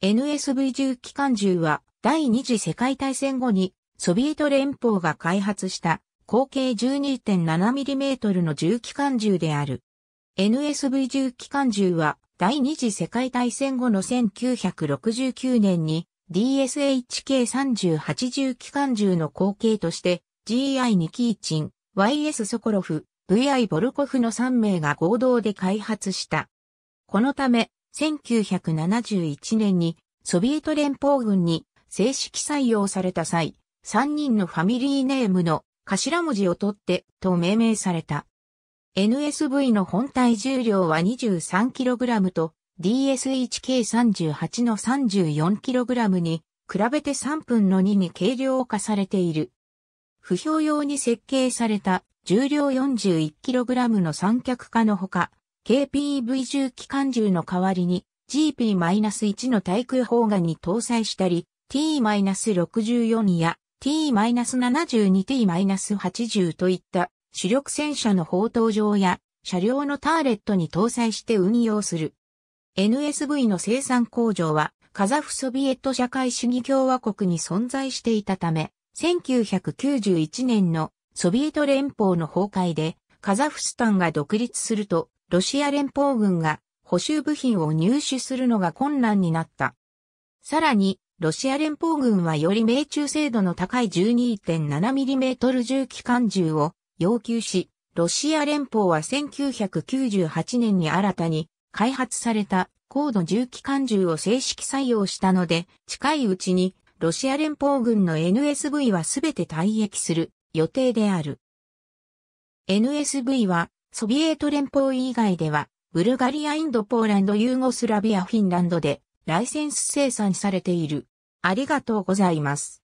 NSV 重機関銃は第二次世界大戦後にソビエト連邦が開発した口径 12.7mm の重機関銃である。NSV 重機関銃は第二次世界大戦後の1969年に DSHK38 重機関銃の後継として GI ニキーチン、YS ソコロフ、VI ボルコフの3名が合同で開発した。このため1971年にソビエト連邦軍に正式採用された際、3人のファミリーネームの頭文字を取ってと命名された。NSV の本体重量は 23kg と DSHK38 の 34kg に比べて3分の2に軽量化されている。不評用に設計された重量 41kg の三脚化のほか、KPV10 機関銃の代わりに GP-1 の対空砲がに搭載したり、T-64 や T-72、T-80 といった主力戦車の砲塔上や車両のターレットに搭載して運用する。NSV の生産工場はカザフソビエト社会主義共和国に存在していたため、1991年のソビエト連邦の崩壊でカザフスタンが独立するとロシア連邦軍が補修部品を入手するのが困難になった。さらに、ロシア連邦軍はより命中精度の高い 12.7mm 重機関銃を要求し、ロシア連邦は1998年に新たに開発された高度重機関銃を正式採用したので、近いうちにロシア連邦軍の NSV はすべて退役する予定である。NSV はソビエト連邦以外では、ブルガリア、インド、ポーランド、ユーゴスラビア、フィンランドでライセンス生産されている。ありがとうございます。